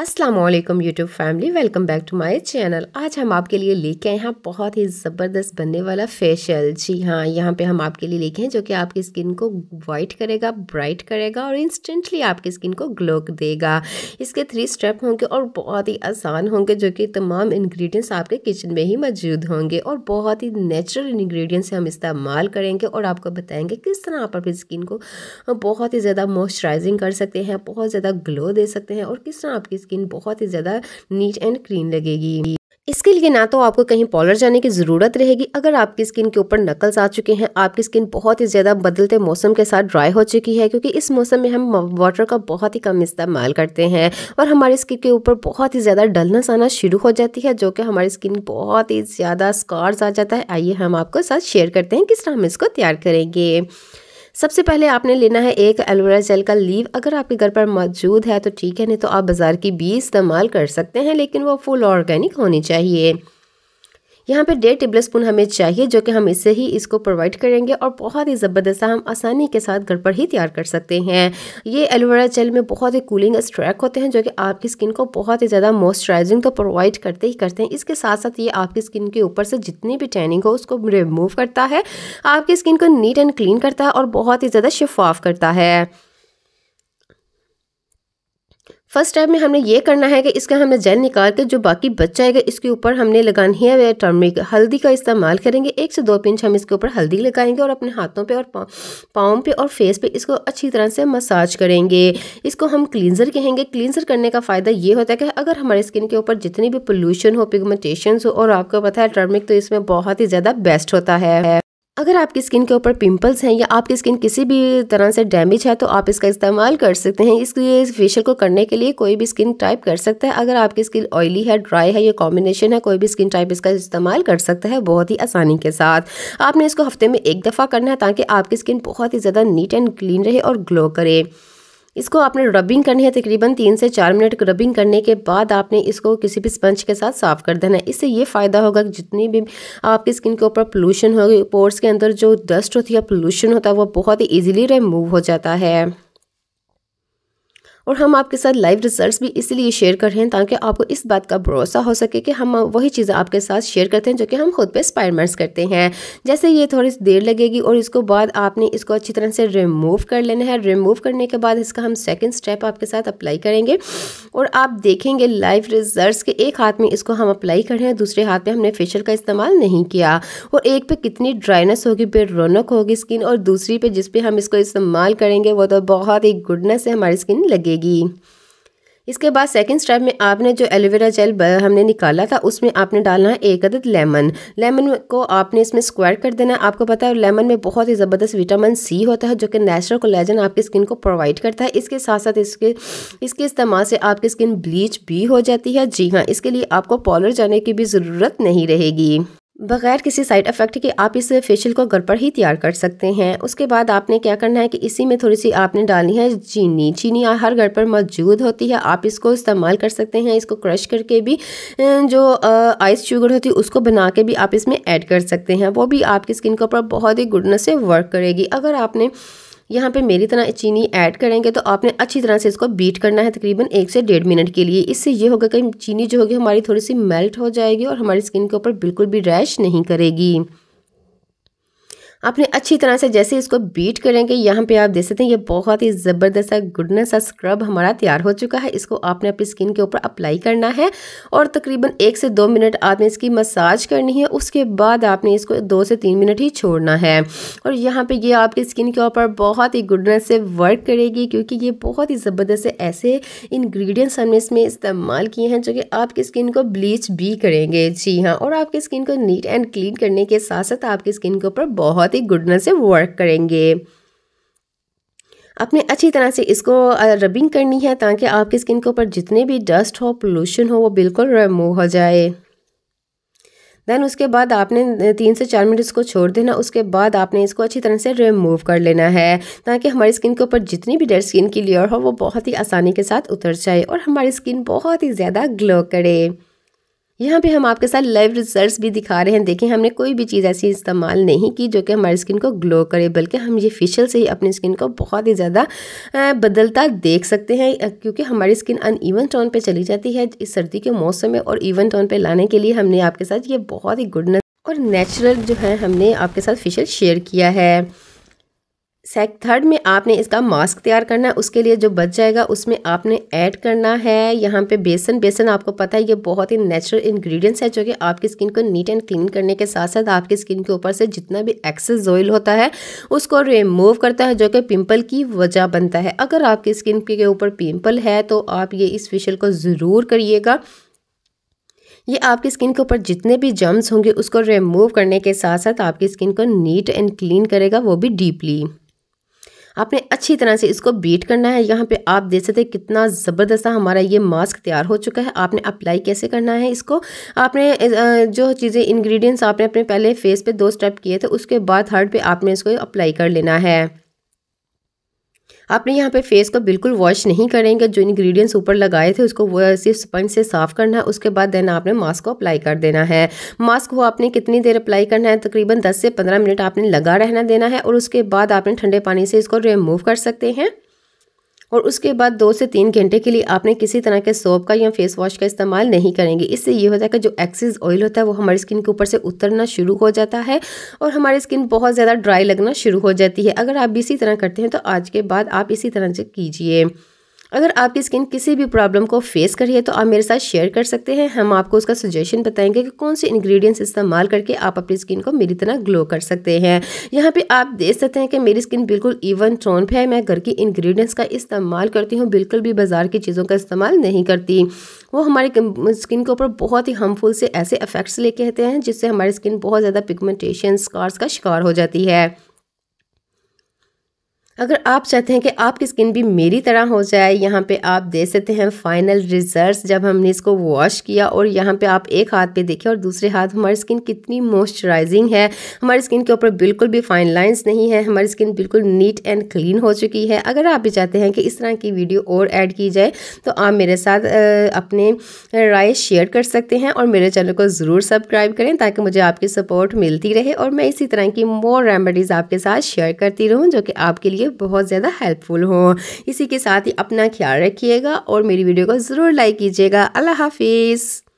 Aslam YouTube family welcome back to my channel आज हम आपके लिए लेके आए हैं बहुत ही ज़बरदस्त बनने वाला फेशियल जी हाँ यहाँ पे हम आपके लिए लेके हैं जो कि आपकी स्किन को वाइट करेगा ब्राइट करेगा और इंस्टेंटली आपकी स्किन को ग्लो देगा इसके थ्री स्टेप होंगे और बहुत ही आसान होंगे जो कि तमाम इन्ग्रीडियंट्स आपके किचन में ही मौजूद होंगे और बहुत ही नेचुरल इन्ग्रीडियंट्स हम इस्तेमाल करेंगे और आपको बताएँगे किस तरह आप अपनी स्किन को बहुत ही ज़्यादा मॉइस्चराइजिंग कर सकते हैं बहुत ज़्यादा ग्लो दे सकते हैं और किस तरह आपकी स्किन बहुत ही ज़्यादा नीट एंड क्लीन लगेगी इसके लिए ना तो आपको कहीं पॉलर जाने की ज़रूरत रहेगी अगर आपकी स्किन के ऊपर नकल्स आ चुके हैं आपकी स्किन बहुत ही ज़्यादा बदलते मौसम के साथ ड्राई हो चुकी है क्योंकि इस मौसम में हम वाटर का बहुत ही कम इस्तेमाल करते हैं और हमारी स्किन के ऊपर बहुत ही ज़्यादा डलनेस आना शुरू हो जाती है जो कि हमारी स्किन बहुत ही ज़्यादा स्कॉर्स आ जाता है आइए हम आपको साथ शेयर करते हैं किस तरह हम इसको तैयार करेंगे सबसे पहले आपने लेना है एक एलोवेरा जेल का लीव अगर आपके घर पर मौजूद है तो ठीक है नहीं तो आप बाज़ार की भी इस्तेमाल कर सकते हैं लेकिन वो फुल ऑर्गेनिक होनी चाहिए यहाँ पे डेढ़ टेबल स्पून हमें चाहिए जो कि हम इससे ही इसको प्रोवाइड करेंगे और बहुत ही ज़बरदस्त हम आसानी के साथ घर पर ही तैयार कर सकते हैं ये एलोवेरा जेल में बहुत ही कूलिंग स्ट्रैक होते हैं जो कि आपकी स्किन को बहुत ही ज़्यादा मॉइस्चराइजिंग तो प्रोवाइड करते ही करते हैं इसके साथ साथ ये आपकी स्किन के ऊपर से जितनी भी टैनिंग हो उसको रिमूव करता है आपकी स्किन को नीट एंड क्लीन करता है और बहुत ही ज़्यादा शफाफ करता है फर्स्ट स्टेप में हमने ये करना है कि इसका हमें जेल निकाल के जो बाकी बच जाएगा इसके ऊपर हमने लगानी है वह टर्मरिक हल्दी का इस्तेमाल करेंगे एक से दो पिंच हम इसके ऊपर हल्दी लगाएंगे और अपने हाथों पे और पाँव पे और फेस पे इसको अच्छी तरह से मसाज करेंगे इसको हम क्लिनजर कहेंगे क्लिनजर करने का फ़ायदा ये होता है कि अगर हमारे स्किन के ऊपर जितनी भी पोल्यूशन हो पिगमेंटेशन हो और आपको पता है टर्मरिक तो इसमें बहुत ही ज़्यादा बेस्ट होता है अगर आपकी स्किन के ऊपर पिंपल्स हैं या आपकी स्किन किसी भी तरह से डैमेज है तो आप इसका इस्तेमाल कर सकते हैं इस फेशियल को करने के लिए कोई भी स्किन टाइप कर सकता है अगर आपकी स्किन ऑयली है ड्राई है या कॉम्बिनेशन है कोई भी स्किन टाइप इसका इस्तेमाल कर सकता है बहुत ही आसानी के साथ आपने इसको हफ्ते में एक दफ़ा करना है ताकि आपकी स्किन बहुत ही ज़्यादा नीट एंड क्लीन रहे और ग्लो करे इसको आपने रबिंग करनी है तकरीबन तीन से चार मिनट रबिंग करने के बाद आपने इसको किसी भी स्पंज के साथ साफ़ कर देना है इससे ये फ़ायदा होगा कि जितनी भी आपकी स्किन के ऊपर पोल्यूशन होगी पोर्स के अंदर जो डस्ट होती है पोल्यूशन होता है वो बहुत ही ईजिली रिमूव हो जाता है और हम आपके साथ लाइव रिजल्ट्स भी इसलिए शेयर कर रहे हैं ताकि आपको इस बात का भरोसा हो सके कि हम वही चीज़ें आपके साथ शेयर करते हैं जो कि हम खुद पे स्पायरमेंट्स करते हैं जैसे ये थोड़ी देर लगेगी और इसको बाद आपने इसको अच्छी तरह से रिमूव कर लेना है रिमूव करने के बाद इसका हम सेकेंड स्टेप आपके साथ अप्लाई करेंगे और आप देखेंगे लाइव रिजल्ट के एक हाथ में इसको हम अप्लाई कर रहे हैं दूसरे हाथ में हमने फेशियल का इस्तेमाल नहीं किया और एक पे कितनी ड्राइनेस होगी पे रौनक होगी स्किन और दूसरी पे जिस पे हम इसको इस्तेमाल करेंगे वो तो बहुत ही गुडनेस से हमारी स्किन लगेगी लगेगी इसके बाद सेकंड स्टेप में आपने जो एलोवेरा जेल हमने निकाला था उसमें आपने डालना है एक अदद लेमन लेमन को आपने इसमें स्क्वायर कर देना है आपको पता है लेमन में बहुत ही ज़बरदस्त विटामिन सी होता है जो कि नेचुरल कोलेजन आपकी स्किन को प्रोवाइड करता है इसके साथ साथ इसके इसके इस्तेमाल से आपकी स्किन ब्लीच भी हो जाती है जी हाँ इसके लिए आपको पॉलर जाने की भी ज़रूरत नहीं रहेगी बगैर किसी साइड इफ़ेक्ट के आप इस फेशियल को घर पर ही तैयार कर सकते हैं उसके बाद आपने क्या करना है कि इसी में थोड़ी सी आपने डालनी है चीनी चीनी हर घर पर मौजूद होती है आप इसको इस्तेमाल कर सकते हैं इसको क्रश करके भी जो आइस शुगर होती है उसको बना के भी आप इसमें ऐड कर सकते हैं वो भी आपकी स्किन के ऊपर बहुत ही गुडनेस से वर्क करेगी अगर आपने यहाँ पे मेरी तरह चीनी ऐड करेंगे तो आपने अच्छी तरह से इसको बीट करना है तकरीबन एक से डेढ़ मिनट के लिए इससे ये होगा कि चीनी जो होगी हमारी थोड़ी सी मेल्ट हो जाएगी और हमारी स्किन के ऊपर बिल्कुल भी रैश नहीं करेगी आपने अच्छी तरह से जैसे इसको बीट करेंगे यहाँ पे आप देख सकते हैं ये बहुत ही ज़बरदस्त सा गुडनेस सा स्क्रब हमारा तैयार हो चुका है इसको आपने अपनी स्किन के ऊपर अप्लाई करना है और तकरीबन एक से दो मिनट आपने इसकी मसाज करनी है उसके बाद आपने इसको दो से तीन मिनट ही छोड़ना है और यहाँ पर ये आपकी स्किन के ऊपर बहुत ही गुडनेस से वर्क करेगी क्योंकि ये बहुत ही ज़बरदस्त ऐसे इन्ग्रीडियंट्स हमने इसमें इस्तेमाल किए हैं जो कि आपकी स्किन को ब्लीच भी करेंगे जी हाँ और आपकी स्किन को नीट एंड क्लीन करने के साथ साथ आपकी स्किन के ऊपर बहुत बहुत ही गुडनेस से वर्क करेंगे आपने अच्छी तरह से इसको रबिंग करनी है ताकि आपकी स्किन के ऊपर जितने भी डस्ट हो पोल्यूशन हो वो बिल्कुल रिमूव हो जाए देन उसके बाद आपने तीन से चार मिनट इसको छोड़ देना उसके बाद आपने इसको अच्छी तरह से रिमूव कर लेना है ताकि हमारी स्किन के ऊपर जितनी भी डेड स्किन की लेयर हो वो बहुत ही आसानी के साथ उतर जाए और हमारी स्किन बहुत ही ज़्यादा ग्लो करे यहाँ पे हम आपके साथ लाइव रिजल्ट्स भी दिखा रहे हैं देखिए हमने कोई भी चीज़ ऐसी इस्तेमाल नहीं की जो कि हमारी स्किन को ग्लो करे बल्कि हम ये फेशियल से ही अपनी स्किन को बहुत ही ज़्यादा बदलता देख सकते हैं क्योंकि हमारी स्किन अन ईवन टोन पे चली जाती है इस सर्दी के मौसम में और ईवन टोन पे लाने के लिए हमने आपके साथ ये बहुत ही गुडनेस और नेचुरल जो है हमने आपके साथ फेशियल शेयर किया है सेक थर्ड में आपने इसका मास्क तैयार करना है उसके लिए जो बच जाएगा उसमें आपने ऐड करना है यहाँ पे बेसन बेसन आपको पता है ये बहुत ही नेचुरल इंग्रेडिएंट्स है जो कि आपकी स्किन को नीट एंड क्लीन करने के साथ साथ आपकी स्किन के ऊपर से जितना भी एक्सेस ऑयल होता है उसको रिमूव करता है जो कि पिम्पल की वजह बनता है अगर आपकी स्किन के ऊपर पिम्पल है तो आप ये इस फेशियल को ज़रूर करिएगा ये आपकी स्किन के ऊपर जितने भी जम्स होंगे उसको रिमूव करने के साथ साथ आपकी स्किन को नीट एंड क्लीन करेगा वो भी डीपली आपने अच्छी तरह से इसको बीट करना है यहाँ पे आप देख सकते हैं कितना ज़बरदस्त हमारा ये मास्क तैयार हो चुका है आपने अप्लाई कैसे करना है इसको आपने जो चीज़ें इंग्रेडिएंट्स आपने अपने पहले फेस पे दो स्टेप किए थे उसके बाद थर्ड पे आपने इसको अप्लाई कर लेना है आपने यहाँ पे फेस को बिल्कुल वॉश नहीं करेंगे जो इंग्रेडिएंट्स ऊपर लगाए थे उसको वो सिर्फ स्पंज से साफ़ करना है उसके बाद देन आपने मास्क को अप्लाई कर देना है मास्क को आपने कितनी देर अप्लाई करना है तकरीबन दस से पंद्रह मिनट आपने लगा रहना देना है और उसके बाद आपने ठंडे पानी से इसको रिमूव कर सकते हैं और उसके बाद दो से तीन घंटे के लिए आपने किसी तरह के सोप का या फेस वॉश का इस्तेमाल नहीं करेंगे इससे ये होता है कि जो एक्सेस ऑयल होता है वो हमारी स्किन के ऊपर से उतरना शुरू हो जाता है और हमारी स्किन बहुत ज़्यादा ड्राई लगना शुरू हो जाती है अगर आप इसी तरह करते हैं तो आज के बाद आप इसी तरह से कीजिए अगर आपकी स्किन किसी भी प्रॉब्लम को फेस कर रही है तो आप मेरे साथ शेयर कर सकते हैं हम आपको उसका सजेशन बताएंगे कि कौन से इंग्रेडिएंट्स इस्तेमाल करके आप अपनी स्किन को मेरी तरह ग्लो कर सकते हैं यहाँ पे आप देख सकते हैं कि मेरी स्किन बिल्कुल इवन टोन पे है मैं घर की इंग्रेडिएंट्स का इस्तेमाल करती हूँ बिल्कुल भी बाजार की चीज़ों का इस्तेमाल नहीं करती वो हमारे स्किन के ऊपर बहुत ही हार्मफुल से ऐसे इफ़ेक्ट्स लेके आते हैं जिससे हमारी स्किन बहुत ज़्यादा पिगमेंटेशन स्कार्स का शिकार हो जाती है अगर आप चाहते हैं कि आपकी स्किन भी मेरी तरह हो जाए यहाँ पे आप दे सकते हैं फाइनल रिजल्ट्स जब हमने इसको वॉश किया और यहाँ पे आप एक हाथ पे देखें और दूसरे हाथ हमारी स्किन कितनी मॉइस्चराइजिंग है हमारी स्किन के ऊपर बिल्कुल भी फाइन लाइंस नहीं है हमारी स्किन बिल्कुल नीट एंड क्लीन हो चुकी है अगर आप भी चाहते हैं कि इस तरह की वीडियो और ऐड की जाए तो आप मेरे साथ अपने राय शेयर कर सकते हैं और मेरे चैनल को ज़रूर सब्सक्राइब करें ताकि मुझे आपकी सपोर्ट मिलती रहे और मैं इसी तरह की मोर रेमेडीज़ आपके साथ शेयर करती रहूँ जो कि आपके लिए लिए बहुत ज़्यादा हेल्पफुल हो इसी के साथ ही अपना ख्याल रखिएगा और मेरी वीडियो को ज़रूर लाइक कीजिएगा अल्लाह हाफिज़